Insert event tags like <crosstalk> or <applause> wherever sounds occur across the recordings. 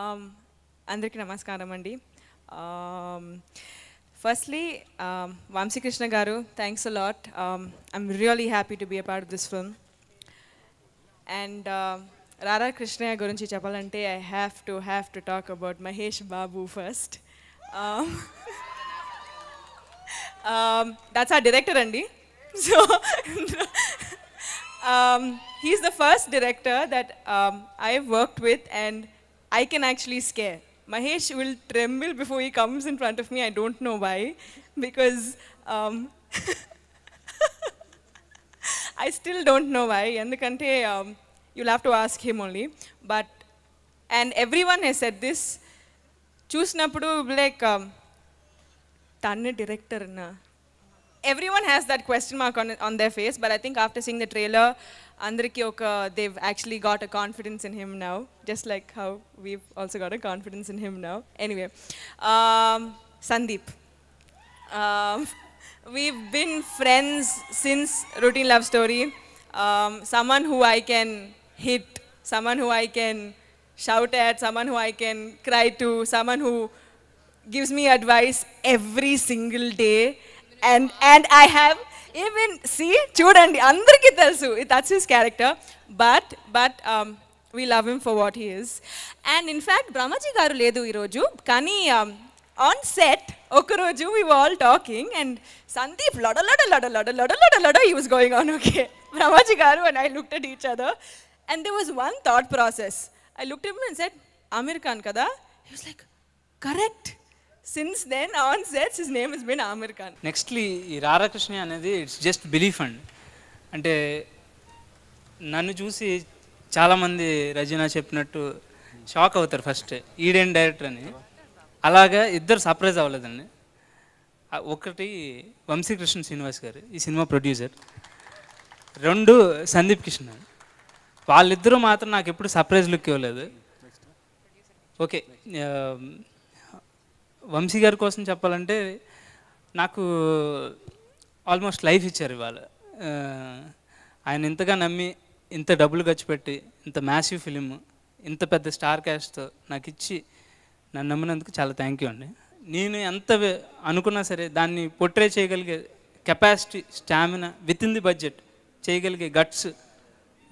Um, అందరికీ నమస్కారం అండి firstly um, um, Vamsikrishna garu thanks a lot I'm really happy to be a part this film and Radha Krishnayya గురించి చెప్పాలంటే I have to have to talk about Mahesh Babu first that's a director అండి so he's the first director that I worked with and I can actually scare. Mahesh will tremble before he comes in front of me. I don't know why, because um, <laughs> I still don't know why. And the Kante, um, you'll have to ask him only. But and everyone has said this. Choose Napadu like um, director na everyone has that question mark on, on their face, but I think after seeing the trailer, Andriki they've actually got a confidence in him now, just like how we've also got a confidence in him now. Anyway, um, Sandeep. Um, <laughs> we've been friends since Routine Love Story. Um, someone who I can hit, someone who I can shout at, someone who I can cry to, someone who gives me advice every single day and and I have even see చూడండి అందరికీ తెలుసు that's his character but but we love him for what he is and in fact Brahmaji garu లేదు ఈరోజు కానీ on set ఒకరోజు we all talking and Sandeep లొడ లొడ లొడ లొడ లొడ లొడ లొడ he was going on okay Brahmaji garu and I looked at each other and they was one thought process I looked him and set Aamir Khan కదా he was like correct since then on sets his name is been Aamir Khan nextly ఈ రాధాకృష్ణ అనేది it's just belief and అంటే నన్ను చూసి చాలామంది రజనా చెప్పినట్టు shock అవుతారు first Eden director అని అలాగా ఇద్దరు సర్ప్రైజ్ అవ్వలేదండి ఒకటి వంశీకృష్ణ శ్రీనివాస్ గారు ఈ సినిమా ప్రొడ్యూసర్ రెండు సందీప్ కిషన్ వాళ్ళిద్దరూ మాత్రం నాకు ఎప్పుడు సర్ప్రైజ్ లుక్ ఇవ్వలేదు ఓకే um, వంశీ గారి కోసం చెప్పాలంటే నాకు ఆల్మోస్ట్ లైఫ్ ఇచ్చారు ఇవాళ ఆయన ఇంతగా నమ్మి ఇంత డబ్బులు ఖర్చు పెట్టి ఇంత మ్యాసివ్ ఫిలిం ఇంత పెద్ద స్టార్ క్యాస్ట్తో నాకు ఇచ్చి నన్ను నమ్మినందుకు చాలా థ్యాంక్ యూ అండి నేను ఎంత అనుకున్నా సరే దాన్ని పొట్రే చేయగలిగే capacity stamina within the budget చేయగలిగే గట్స్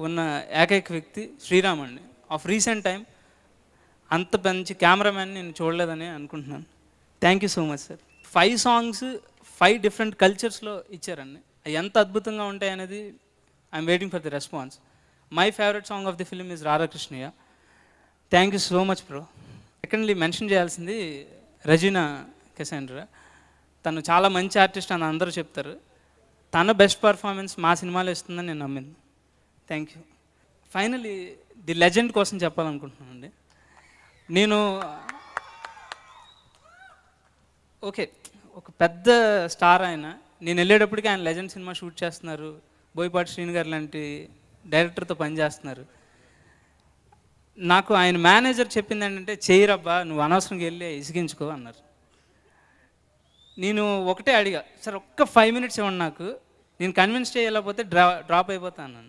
ఉన్న ఏకైక వ్యక్తి శ్రీరామ్ అండి ఆఫ్ రీసెంట్ టైం అంత మంచి కెమెరామ్యాన్ నేను చూడలేదని అనుకుంటున్నాను thank you so much sir five songs five different కల్చర్స్లో ఇచ్చారండి అవి ఎంత అద్భుతంగా ఉంటాయనేది I'm waiting for the response my favourite song of the film is Radhakrishnayya thank you so much bro secondly mention చేయాల్సింది రజీనా కెసెండ్రా తను చాలా మంచి ఆర్టిస్ట్ అని అందరూ చెప్తారు తన బెస్ట్ పర్ఫార్మెన్స్ మా సినిమాలో ఇస్తుందని నేను నమ్మింది thank you finally the legend కోసం చెప్పాలనుకుంటున్నానండి నేను ఓకే ఒక పెద్ద స్టార్ ఆయన నేను వెళ్ళేటప్పటికి ఆయన లెజెండ్ సినిమా షూట్ చేస్తున్నారు బోయపాటి శ్రీని గారు లాంటి డైరెక్టర్తో పనిచేస్తున్నారు నాకు ఆయన మేనేజర్ చెప్పింది ఏంటంటే చేయరబ్బా నువ్వు అనవసరంగా వెళ్ళి ఇసిగించుకో అన్నారు నేను ఒకటే అడిగా సార్ ఒక్క ఫైవ్ మినిట్స్ ఇవ్వండి నాకు నేను కన్విన్స్ చేయలేకపోతే డ్రా డ్రాప్ అయిపోతాను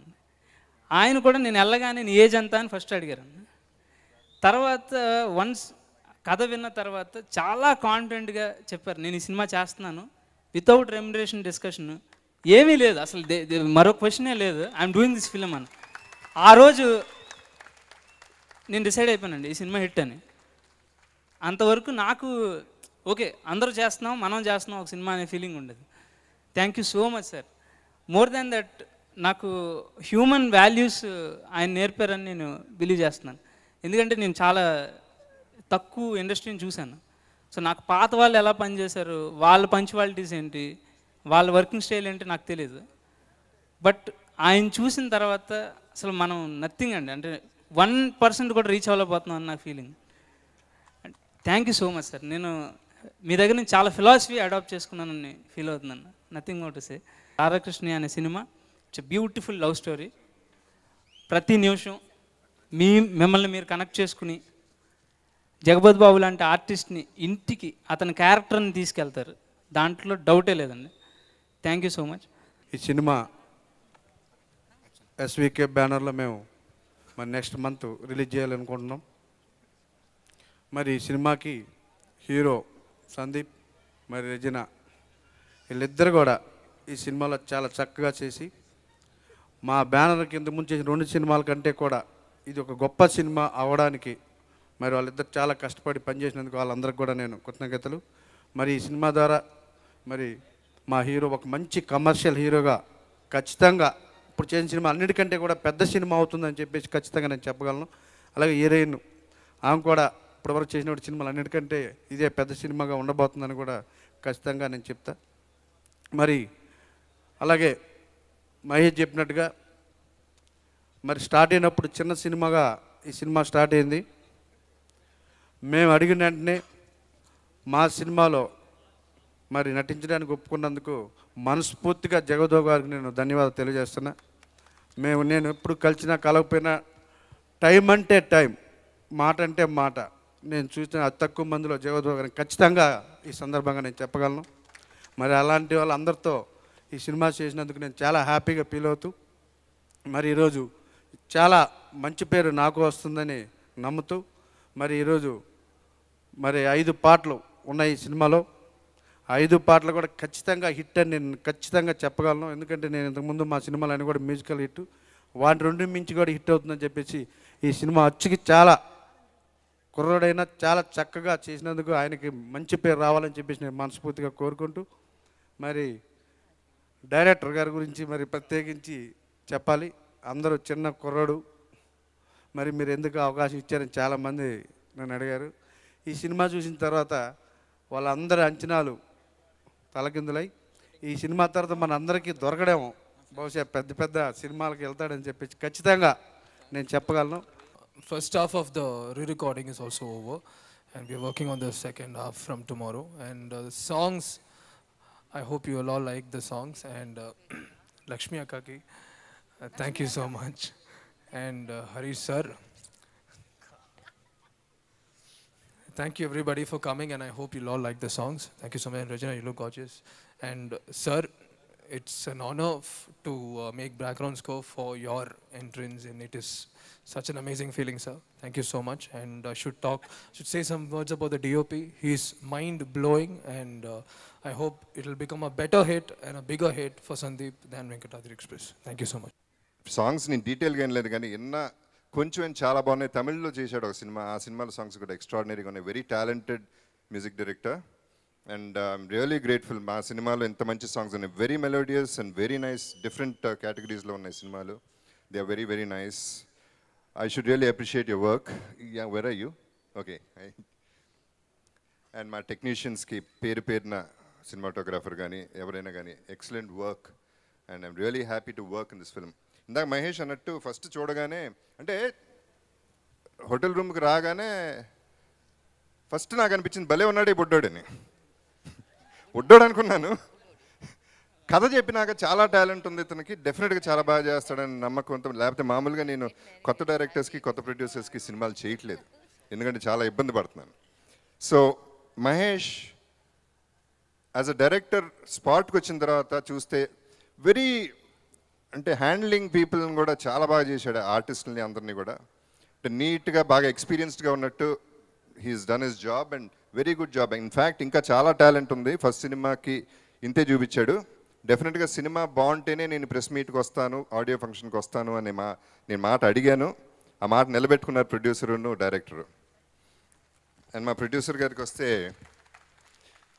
ఆయన కూడా నేను వెళ్ళగానే నేను ఏజ్ ఎంత అని ఫస్ట్ అడిగారు తర్వాత వన్స్ కథ విన్న తర్వాత చాలా కాన్ఫిడెంట్గా చెప్పారు నేను ఈ సినిమా చేస్తున్నాను వితౌట్ రెమ్యునరేషన్ డిస్కషన్ ఏమీ లేదు అసలు మరో క్వశ్చనే లేదు ఐఎమ్ డూయింగ్ దిస్ ఫిలిం అని ఆ రోజు నేను డిసైడ్ అయిపోయానండి ఈ సినిమా హిట్ అని అంతవరకు నాకు ఓకే అందరూ చేస్తున్నాం మనం చేస్తున్నాం ఒక సినిమా అనే ఫీలింగ్ ఉండదు thank you so much sir more than that నాకు హ్యూమన్ వాల్యూస్ ఆయన నేర్పారని నేను బిలీవ్ చేస్తున్నాను ఎందుకంటే నేను చాలా తక్కువ ఇండస్ట్రీని చూశాను సో నాకు పాత వాళ్ళు ఎలా పనిచేశారు వాళ్ళ పంచువాలిటీస్ ఏంటి వాళ్ళ వర్కింగ్ స్టైల్ ఏంటి నాకు తెలియదు బట్ ఆయన చూసిన తర్వాత అసలు మనం నథింగ్ అండి అంటే వన్ పర్సెంట్ కూడా రీచ్ అవ్వలేకపోతున్నాం అని నా feeling thank you so much sir నేను మీ దగ్గర నుంచి చాలా ఫిలాసఫీ అడాప్ట్ చేసుకున్నానని ఫీల్ అవుతున్నాను నథింగ్ అవుట్ సే రాధాకృష్ణ అనే సినిమా ఇట్స్ బ్యూటిఫుల్ లవ్ స్టోరీ ప్రతి నిమిషం మీ మిమ్మల్ని మీరు కనెక్ట్ చేసుకుని జగపతి బాబు లాంటి ఆర్టిస్ట్ని ఇంటికి అతని క్యారెక్టర్ని తీసుకెళ్తారు దాంట్లో డౌటే లేదండి థ్యాంక్ యూ సో మచ్ ఈ సినిమా ఎస్వికే బ్యానర్లో మేము మరి నెక్స్ట్ మంత్ రిలీజ్ చేయాలనుకుంటున్నాం మరి ఈ సినిమాకి హీరో సందీప్ మరి రజన వీళ్ళిద్దరు కూడా ఈ సినిమాలో చాలా చక్కగా చేసి మా బ్యానర్ ఇంతకుముందు ముందు చేసిన రెండు సినిమాల కంటే కూడా ఇది ఒక గొప్ప సినిమా అవడానికి మరి వాళ్ళిద్దరు చాలా కష్టపడి పనిచేసినందుకు వాళ్ళందరికి కూడా నేను కృతజ్ఞతలు మరి ఈ సినిమా ద్వారా మరి మా హీరో ఒక మంచి కమర్షియల్ హీరోగా ఖచ్చితంగా ఇప్పుడు చేసిన సినిమా అన్నిటికంటే కూడా పెద్ద సినిమా అవుతుందని చెప్పేసి ఖచ్చితంగా నేను చెప్పగలను అలాగే హీరోయిన్ ఆమె కూడా ఇప్పటివరకు చేసిన సినిమాలు అన్నిటికంటే ఇదే పెద్ద సినిమాగా ఉండబోతుందని కూడా ఖచ్చితంగా నేను చెప్తా మరి అలాగే మహేష్ చెప్పినట్టుగా మరి స్టార్ట్ అయినప్పుడు చిన్న సినిమాగా ఈ సినిమా స్టార్ట్ అయింది మేము అడిగిన వెంటనే మా సినిమాలో మరి నటించడానికి ఒప్పుకున్నందుకు మనస్ఫూర్తిగా జగదో గారికి నేను ధన్యవాదాలు తెలియజేస్తున్నా మేము నేను ఎప్పుడు కలిసినా కలకపోయినా టైం అంటే టైం మాట అంటే మాట నేను చూసిన అతి తక్కువ మందిలో జగదో గారిని ఖచ్చితంగా ఈ సందర్భంగా నేను చెప్పగలను మరి అలాంటి వాళ్ళందరితో ఈ సినిమా చేసినందుకు నేను చాలా హ్యాపీగా ఫీల్ అవుతూ మరి ఈరోజు చాలా మంచి పేరు నాకు వస్తుందని నమ్ముతూ మరి ఈరోజు మరి ఐదు పాటలు ఉన్నాయి సినిమాలో ఐదు పాటలు కూడా ఖచ్చితంగా హిట్ అని నేను ఖచ్చితంగా చెప్పగలను ఎందుకంటే నేను ఇంతకుముందు మా సినిమాలు అన్నీ కూడా మ్యూజికల్ హిట్ వాటి రెండు మించి కూడా హిట్ అవుతుందని చెప్పేసి ఈ సినిమా అచ్చుకి చాలా కుర్రోడైనా చాలా చక్కగా చేసినందుకు ఆయనకి మంచి పేరు రావాలని చెప్పేసి నేను మనస్ఫూర్తిగా కోరుకుంటూ మరి డైరెక్టర్ గారి గురించి మరి ప్రత్యేకించి చెప్పాలి అందరూ చిన్న కుర్రడు మరి మీరు ఎందుకు అవకాశం ఇచ్చారని చాలామంది నన్ను అడిగారు ఈ సినిమా చూసిన తర్వాత వాళ్ళందరి అంచనాలు తలకిందులై ఈ సినిమా తర్వాత మన అందరికీ దొరకడేమో బహుశా పెద్ద పెద్ద సినిమాలకు వెళ్తాడని చెప్పి ఖచ్చితంగా నేను చెప్పగలను first half of the re recording is also over and we're working on the second half from tomorrow and songs I hope you all like the songs and Lakshmi అక్కకి thank you so much and Harish sir Thank you everybody for coming and I hope you all like the songs. Thank you so much and Regina, you look gorgeous. And uh, sir, it's an honor to uh, make background score for your entrance and it is such an amazing feeling sir thank you so much and i should talk should say some words about the dop he's mind blowing and uh, i hope it'll become a better hit and a bigger hit for sandeep than venkatadri express thank you so much songs ni detail ga enledu gaani enna కొంచెం చాలా బాగున్నాయి తమిళ్లో చేశాడు ఒక cinema ఆ సినిమాల songs కూడా ఎక్స్ట్రాడినరీగా ఉన్నాయి very talented music director and I'm really grateful మా సినిమాలో ఇంత మంచి సాంగ్స్ ఉన్నాయి very melodious and very nice different కేటగిరీస్లో ఉన్నాయి సినిమాలు they are very very nice I should really appreciate your work where I you okay and మా టెక్నీషియన్స్కి పేరు పేరున సినిమాటోగ్రాఫర్ కానీ ఎవరైనా కానీ excellent work and I'm really happy to work in this film ఇందాక మహేష్ అన్నట్టు ఫస్ట్ చూడగానే అంటే హోటల్ రూమ్కి రాగానే ఫస్ట్ నాకు అనిపించింది భలే ఉన్నాడు ఈ బుడ్డోడని బుడ్డోడు అనుకున్నాను కథ చెప్పినాక చాలా టాలెంట్ ఉంది ఇతనికి డెఫినెట్గా చాలా బాగా చేస్తాడని నమ్మకంతో లేకపోతే మామూలుగా నేను కొత్త డైరెక్టర్స్కి కొత్త ప్రొడ్యూసర్స్కి సినిమాలు చేయట్లేదు ఎందుకంటే చాలా ఇబ్బంది పడుతున్నాను so Mahesh as a director స్పాట్కి వచ్చిన తర్వాత చూస్తే వెరీ అంటే హ్యాండ్లింగ్ పీపుల్ని కూడా చాలా బాగా చేశాడు ఆర్టిస్ట్ని అందరినీ కూడా అంటే నీట్గా బాగా ఎక్స్పీరియన్స్డ్గా ఉన్నట్టు he's done his job and very good job in fact ఇంకా చాలా టాలెంట్ ఉంది ఫస్ట్ సినిమాకి ఇంతే చూపించాడు డెఫినెట్గా సినిమా బాగుంటేనే నేను ప్రెస్ మీట్కి వస్తాను ఆడియో ఫంక్షన్కి వస్తాను అనే మా నేను మాట అడిగాను ఆ మాట నిలబెట్టుకున్నారు ప్రొడ్యూసరును డైరెక్టరు అండ్ మా ప్రొడ్యూసర్ గారికి వస్తే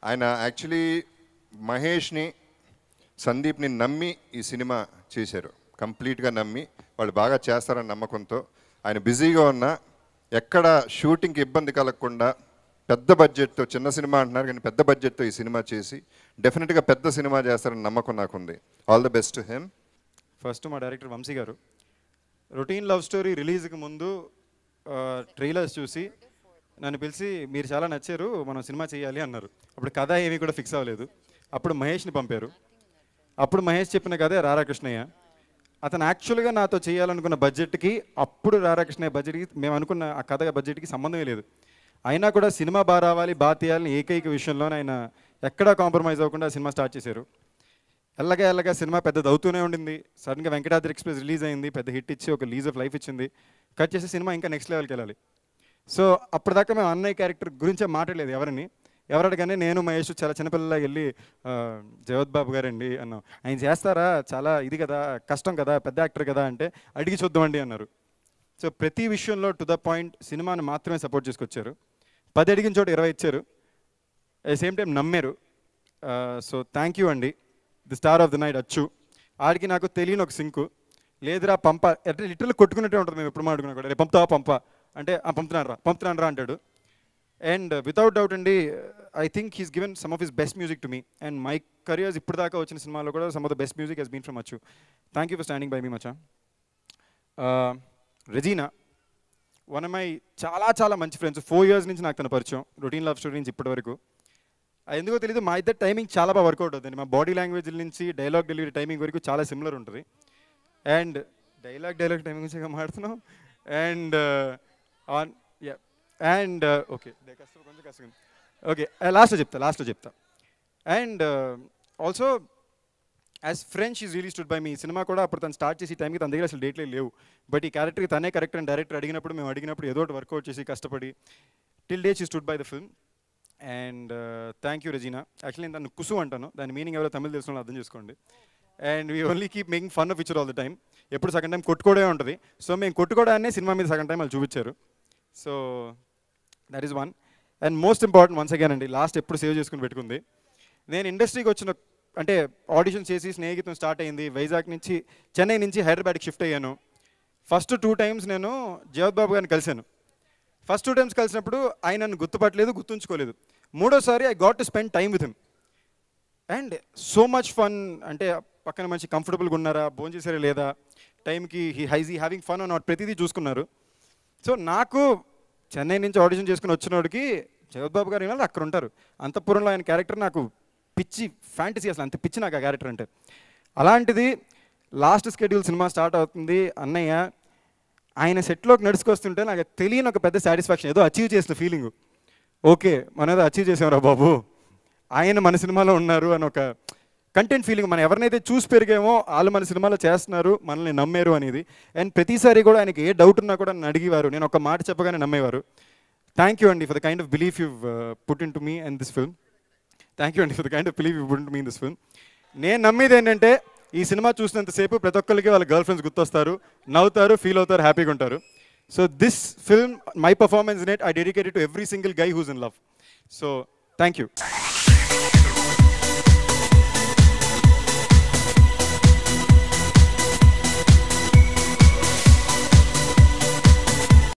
ఆయన యాక్చువల్లీ మహేష్ని సందీప్ని నమ్మి ఈ సినిమా చేశారు కంప్లీట్గా నమ్మి వాళ్ళు బాగా చేస్తారన్న నమ్మకంతో ఆయన బిజీగా ఉన్న ఎక్కడ షూటింగ్కి ఇబ్బంది కలగకుండా పెద్ద బడ్జెట్తో చిన్న సినిమా అంటున్నారు కానీ పెద్ద బడ్జెట్తో ఈ సినిమా చేసి డెఫినెట్గా పెద్ద సినిమా చేస్తారని నమ్మకం నాకుంది all the best hmm first మా director Vamsi garu routine love story రిలీజ్కి ముందు ట్రైలర్స్ చూసి నన్ను పిలిచి మీరు చాలా నచ్చారు మనం సినిమా చేయాలి అన్నారు అప్పుడు కథ ఏమీ కూడా ఫిక్స్ అవ్వలేదు అప్పుడు మహేష్ని పంపారు అప్పుడు మహేష్ చెప్పిన కదే రారాకృష్ణయ్య అతను యాక్చువల్గా నాతో చేయాలనుకున్న బడ్జెట్కి అప్పుడు రారాకృష్ణయ్య బడ్జెట్కి మేము అనుకున్న ఆ కథ బడ్జెట్కి సంబంధమే లేదు అయినా కూడా సినిమా బాగా రావాలి బాగా తీయాలని ఏకైక విషయంలోనే ఆయన ఎక్కడా కాంప్రమైజ్ అవ్వకుండా సినిమా స్టార్ట్ చేశారు ఎల్లగా ఎల్లగా సినిమా పెద్దది అవుతూనే ఉండింది సడన్గా వెంకటాద్రి ఎక్స్ప్రెస్ రిలీజ్ అయింది పెద్ద హిట్ ఇచ్చి ఒక లీజ్ ఆఫ్ లైఫ్ ఇచ్చింది కట్ చేసి సినిమా ఇంకా నెక్స్ట్ లెవెల్కి వెళ్ళాలి సో అప్పటిదాకా మేము అన్నయ్య క్యారెక్టర్ గురించే మాట్లాడలేదు ఎవరిని ఎవరడగానే నేను మహేష్ చాలా చిన్నపిల్లలా వెళ్ళి జగత్ బాబు గారండి అన్నాం ఆయన చేస్తారా చాలా ఇది కదా కష్టం కదా పెద్ద యాక్టర్ కదా అంటే అడిగి చూద్దామండి అన్నారు సో ప్రతి విషయంలో టు ద పాయింట్ సినిమాను మాత్రమే సపోర్ట్ చేసుకొచ్చారు పది అడిగిన చోట ఇరవై ఇచ్చారు అట్ సేమ్ టైం నమ్మారు సో థ్యాంక్ యూ అండి the star of the night Achu ఆడికి నాకు తెలియని ఒక సింకు లేదురా పంప అంటే లిటర్లు కొట్టుకున్నట్టే ఉంటుంది మేము ఎప్పుడు మాట్టుకున్నా కూడా రేపు పంపుతావా పంప అంటే పంపుతున్నాను రా పంపుతున్నాను రా అంటాడు అండ్ వితౌట్ డౌట్ అండి I think he's given some of his best music to me and my careers ఇప్పుడు దాకా వచ్చిన సినిమాలో కూడా some of the best music he's been from Achu thank you for standing by me మచ్చా Regina one of my చాలా చాలా మంచి friends four years నుంచి నాకు తన పరిచయం రొటీన్ లవ్ స్టోరీ నుంచి ఇప్పటి వరకు ఎందుకో తెలియదు మా ఇద్దరు టైమింగ్ చాలా బాగా వర్కౌట్ అవుతుంది మా బాడీ లాంగ్వేజ్ నుంచి డైలాగ్ డెలివరీ టైమింగ్ వరకు చాలా సిమిలర్ ఉంటుంది అండ్ డైలాగ్ డైలాగ్ టైమింగ్ నుంచి మాట్లాడుతున్నాం and on uh, and okay కష్టం కొంచెం కష్టం ఓకే లాస్ట్లో చెప్తా లాస్ట్లో చెప్తా and also as friend is release today by మీ సినిమా కూడా అప్పుడు తను స్టార్ట్ చేసి టైంకి తన దగ్గర అసలు డేట్లే లేవు బట్ ఈ క్యారెక్టర్కి తనే కరెక్ట్ అని డైరెక్టర్ అడిగినప్పుడు మేము అడిగినప్పుడు ఏదో ఒకటి వర్కౌట్ చేసి కష్టపడి till day she stood by the film and thank you Regina actually నేను దాన్ని కుసు అంటాను దాని మీనింగ్ ఎవరో తమిళ తెలుసు అర్థం చేసుకోండి and we only keep making fun of each other all the time ఎప్పుడు సెకండ్ టైం కొట్టుకోవడమే ఉంటుంది సో మేము కొట్టుకోవడాన్ని సినిమా మీద సెకండ్ టైం వాళ్ళు చూపించారు so that is one and most important once again అండి లాస్ట్ ఎప్పుడు సేవ్ చేసుకుని పెట్టుకుంది నేను ఇండస్ట్రీకి వచ్చిన అంటే ఆడిషన్ చేసి స్నేహితం స్టార్ట్ అయింది వైజాగ్ నుంచి చెన్నై నుంచి హైదరాబాద్కి షిఫ్ట్ అయ్యాను ఫస్ట్ టూ టైమ్స్ నేను జవద్ బాబు గారిని కలిశాను ఫస్ట్ టూ టైమ్స్ కలిసినప్పుడు ఆయన నన్ను గుర్తుపట్టలేదు గుర్తుంచుకోలేదు మూడోసారి I got to spend time with him and so much fun అంటే పక్కన మంచి కంఫర్టబుల్గా ఉన్నారా భోజన చేసారా లేదా టైంకి he has he having fun అని ప్రతిదీ చూసుకున్నారు సో నాకు చెన్నై నుంచి ఆడిషన్ చేసుకుని వచ్చినోడికి వాడికి బాబు గారు వినాలి అక్కడ ఉంటారు అంతఃపురంలో ఆయన క్యారెక్టర్ నాకు పిచ్చి ఫ్యాంటసీ అసలు అంత పిచ్చి నాకు ఆ క్యారెక్టర్ అంటే అలాంటిది లాస్ట్ స్కెడ్యూల్ సినిమా స్టార్ట్ అవుతుంది అన్నయ్య ఆయన సెట్లోకి నడుచుకొస్తుంటే నాకు తెలియని ఒక పెద్ద సాటిస్ఫాక్షన్ ఏదో అచీవ్ చేసిన ఫీలింగ్ ఓకే మనం ఏదో అచీవ్ చేసాం రా బాబు ఆయన మన సినిమాలో ఉన్నారు అని ఒక కంటెంట్ ఫీలింగ్ మనం ఎవరినైతే చూసి పెరిగామో వాళ్ళు మన సినిమాలు చేస్తున్నారు మనల్ని నమ్మేరు అనేది అండ్ ప్రతిసారి కూడా ఆయనకి ఏ డౌట్ ఉన్నా కూడా నన్ను అడిగేవారు నేను ఒక మాట చెప్పగానే నమ్మేవారు థ్యాంక్ యూ అండి for the kind of belief you put into me and this film thank you అండి for the kind of belief you put into me in this film నేను నమ్మేది ఏంటంటే ఈ సినిమా చూసినంతసేపు ప్రతి ఒక్కరికి వాళ్ళ girl friends గుర్తొస్తారు నవ్వుతారు feel అవుతారు హ్యాపీగా ఉంటారు so this film my performance that I dedicated to every single guy who's in love so thank you